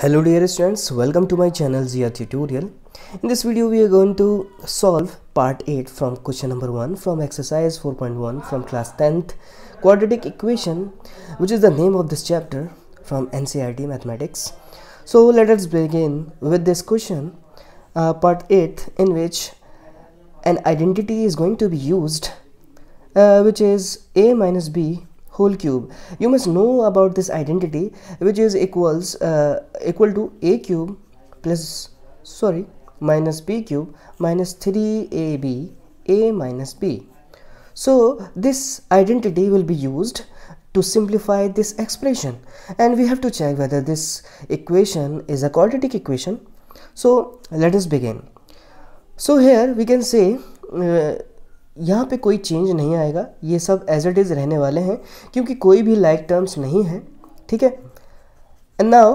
hello dear students welcome to my channel zia tutorial in this video we are going to solve part 8 from question number 1 from exercise 4.1 from class 10th quadratic equation which is the name of this chapter from ncrt mathematics so let us begin with this question uh, part 8 in which an identity is going to be used uh, which is a minus b whole cube you must know about this identity which is equals uh, equal to a cube plus sorry minus b cube minus 3ab a minus b so this identity will be used to simplify this expression and we have to check whether this equation is a quadratic equation so let us begin so here we can say uh, यहाँ पे कोई change नहीं आएगा ये सब as it is रहने वाले हैं क्योंकि कोई भी लाइक like टर्म्स नहीं है ठीक है एंड नाउ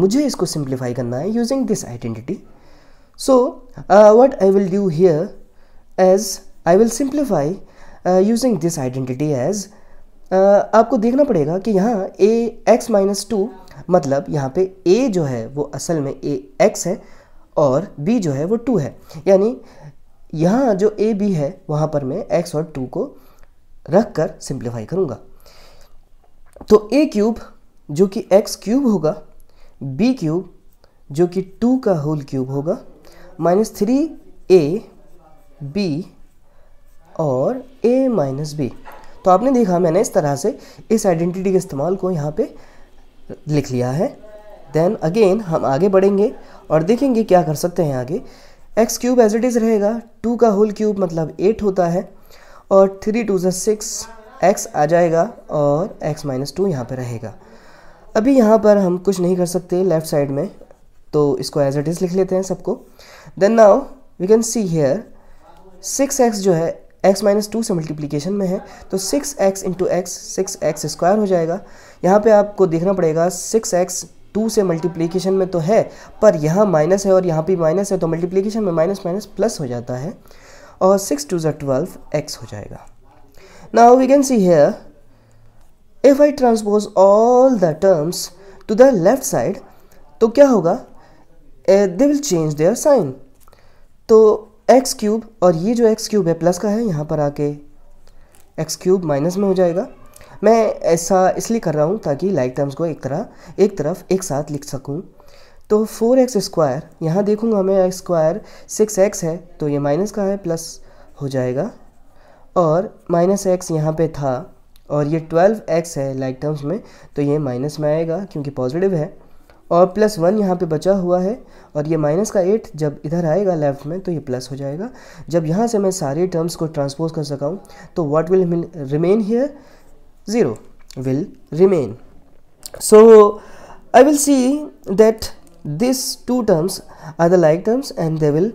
मुझे इसको सिंप्लीफाई करना है using this identity so what I will do here as I will simplify using this identity as आपको देखना पड़ेगा कि यहाँ ए एक्स माइनस टू मतलब यहाँ पे ए जो है वो असल में ए एक्स है और बी जो है वो टू है यानी यहाँ जो ए बी है वहाँ पर मैं एक्स और टू को रख कर सिंप्लीफाई करूँगा तो ए क्यूब जो कि एक्स क्यूब होगा बी क्यूब जो कि टू का होल क्यूब होगा माइनस थ्री ए बी और ए माइनस बी तो आपने देखा मैंने इस तरह से इस आइडेंटिटी के इस्तेमाल को यहाँ पे लिख लिया है देन अगेन हम आगे बढ़ेंगे और देखेंगे क्या कर सकते हैं आगे X cube as it is रहेगा टू का होल क्यूब मतलब एट होता है और थ्री टू जिक्स सिक्स एक्स आ जाएगा और एक्स माइनस टू यहाँ पर रहेगा अभी यहाँ पर हम कुछ नहीं कर सकते लेफ़्ट साइड में तो इसको एज इट इज़ लिख लेते हैं सबको then now we can see here six X जो है एक्स माइनस टू से मल्टीप्लीकेशन में है तो six X into X six X square हो जाएगा यहाँ पे आपको देखना पड़ेगा सिक्स एक्स टू से मल्टीप्लीकेशन में तो है पर यहाँ माइनस है और यहाँ पर माइनस है तो मल्टीप्लीकेशन में माइनस माइनस प्लस हो जाता है और सिक्स टू ज़ा ट्वेल्व एक्स हो जाएगा now we can see here if I transpose all the terms to the left side तो क्या होगा they will change their sign तो एक्स क्यूब और ये जो एक्स क्यूब है प्लस का है यहाँ पर आके एक्स क्यूब माइनस में हो जाएगा मैं ऐसा इसलिए कर रहा हूँ ताकि लाइक टर्म्स को एक तरह एक तरफ एक साथ लिख सकूँ तो फोर एक्स स्क्वायर यहाँ देखूँगा मैं स्क्वायर सिक्स एक्स है तो ये माइनस का है प्लस हो जाएगा और माइनस एक्स यहाँ पर था और ये ट्वेल्व एक्स है लाइक टर्म्स में तो ये माइनस में आएगा क्योंकि पॉजिटिव है और प्लस वन यहाँ पे बचा हुआ है और ये माइनस का एट जब इधर आएगा लेफ्ट में तो ये प्लस हो जाएगा जब यहाँ से मैं सारे टर्म्स को ट्रांसपोज कर सका हूँ तो what will remain here 0 will remain. So I will see that these two terms are the like terms and they will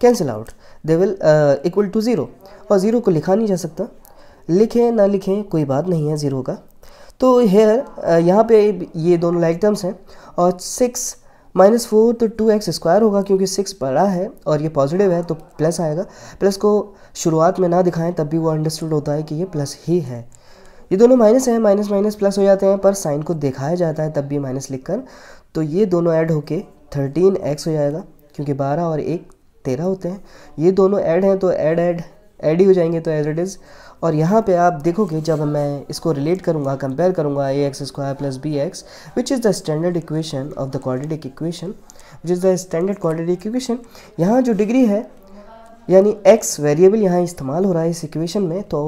cancel out. They will uh, equal to 0 और 0 को लिखा नहीं जा सकता लिखें ना लिखें कोई बात नहीं है ज़ीरो का तो हेयर uh, यहाँ पे ये दोनों लाइक टर्म्स हैं और सिक्स माइनस फोर तो टू एक्स स्क्वायर होगा क्योंकि सिक्स बड़ा है और ये पॉजिटिव है तो प्लस आएगा प्लस को शुरुआत में ना दिखाएं तब भी वो अंडरस्टूड होता है कि ये प्लस ही है ये दोनों माइनस हैं माइनस माइनस प्लस हो जाते हैं पर साइन को दिखाया जाता है तब भी माइनस लिखकर तो ये दोनों ऐड होके थर्टीन एक्स हो जाएगा क्योंकि बारह और एक तेरह होते हैं ये दोनों ऐड हैं तो ऐड ऐड ऐड ही हो जाएंगे तो एज इट इज़ और यहाँ पे आप देखोगे जब मैं इसको रिलेट करूँगा कंपेयर करूँगा A X square plus B X which is the standard equation of the quadratic equation which is the standard quadratic equation यहाँ जो डिग्री है यानी एक्स वेरिएबल यहाँ इस्तेमाल हो रहा है इस इक्वेशन में तो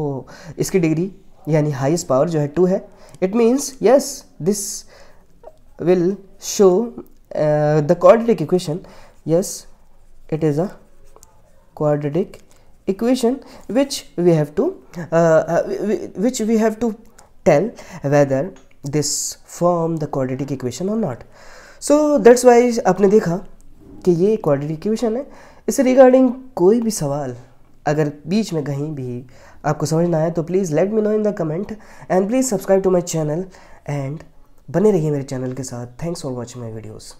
इसकी डिग्री यानी हाइस्ट पावर जो है टू है it means yes this will show the quadratic equation yes it is a quadratic equation which we have to which we have to tell whether this form the quadratic equation और not so that's why आपने देखा कि ये quadratic equation है इसे regarding कोई भी सवाल अगर बीच में कहीं भी आपको समझ ना आए तो please let me know in the comment and please subscribe to my channel and बने रहिए मेरे चैनल के साथ thanks for watching my videos